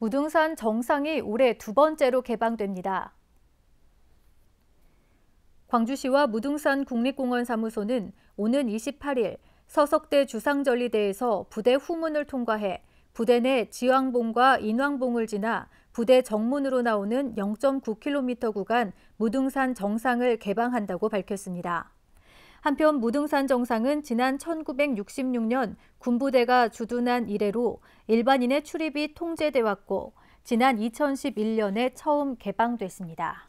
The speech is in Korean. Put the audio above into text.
무등산 정상이 올해 두 번째로 개방됩니다. 광주시와 무등산 국립공원사무소는 오는 28일 서석대 주상절리대에서 부대 후문을 통과해 부대 내 지왕봉과 인왕봉을 지나 부대 정문으로 나오는 0.9km 구간 무등산 정상을 개방한다고 밝혔습니다. 한편 무등산 정상은 지난 1966년 군부대가 주둔한 이래로 일반인의 출입이 통제돼 왔고 지난 2011년에 처음 개방됐습니다.